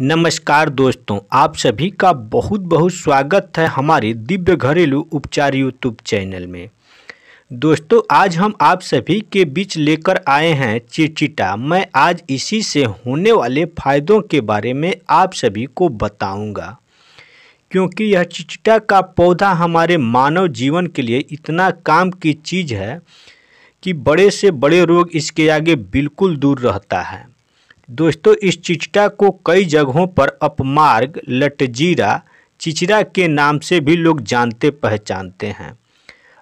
नमस्कार दोस्तों आप सभी का बहुत बहुत स्वागत है हमारे दिव्य घरेलू उपचार यूट्यूब चैनल में दोस्तों आज हम आप सभी के बीच लेकर आए हैं चिटचिटा मैं आज इसी से होने वाले फायदों के बारे में आप सभी को बताऊंगा क्योंकि यह चिचिटा का पौधा हमारे मानव जीवन के लिए इतना काम की चीज़ है कि बड़े से बड़े रोग इसके आगे बिल्कुल दूर रहता है दोस्तों इस चिचटा को कई जगहों पर अपमार्ग लटजीरा चिचरा के नाम से भी लोग जानते पहचानते हैं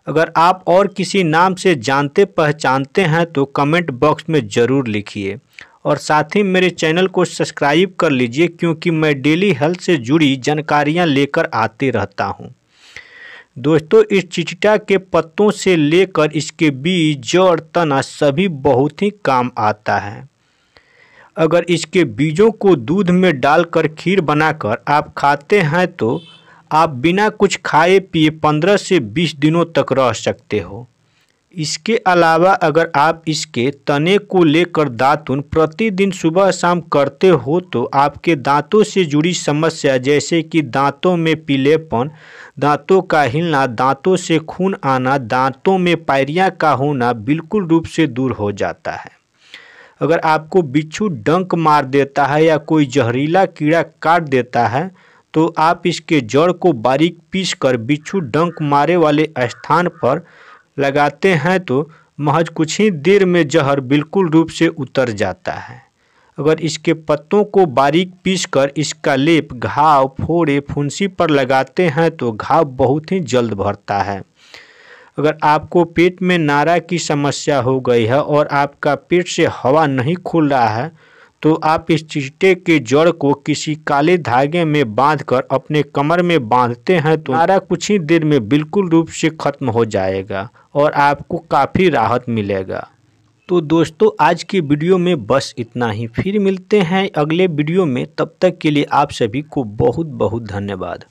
अगर आप और किसी नाम से जानते पहचानते हैं तो कमेंट बॉक्स में ज़रूर लिखिए और साथ ही मेरे चैनल को सब्सक्राइब कर लीजिए क्योंकि मैं डेली हेल्थ से जुड़ी जानकारियां लेकर आते रहता हूं। दोस्तों इस चिचटा के पत्तों से लेकर इसके बीज जड़ तना सभी बहुत ही काम आता है अगर इसके बीजों को दूध में डालकर खीर बनाकर आप खाते हैं तो आप बिना कुछ खाए पिए पंद्रह से बीस दिनों तक रह सकते हो इसके अलावा अगर आप इसके तने को लेकर दातुन प्रतिदिन सुबह शाम करते हो तो आपके दांतों से जुड़ी समस्या जैसे कि दांतों में पीलेपन दांतों का हिलना दांतों से खून आना दांतों में पायरिया का होना बिल्कुल रूप से दूर हो जाता है अगर आपको बिच्छू डंक मार देता है या कोई जहरीला कीड़ा काट देता है तो आप इसके जड़ को बारीक पीस कर बिच्छू डंक मारे वाले स्थान पर लगाते हैं तो महज कुछ ही देर में जहर बिल्कुल रूप से उतर जाता है अगर इसके पत्तों को बारीक पीसकर इसका लेप घाव फोड़े फुंसी पर लगाते हैं तो घाव बहुत ही जल्द भरता है अगर आपको पेट में नारा की समस्या हो गई है और आपका पेट से हवा नहीं खुल रहा है तो आप इस चिट्टे के जड़ को किसी काले धागे में बांधकर अपने कमर में बांधते हैं तो नारा कुछ ही देर में बिल्कुल रूप से ख़त्म हो जाएगा और आपको काफ़ी राहत मिलेगा तो दोस्तों आज की वीडियो में बस इतना ही फिर मिलते हैं अगले वीडियो में तब तक के लिए आप सभी को बहुत बहुत धन्यवाद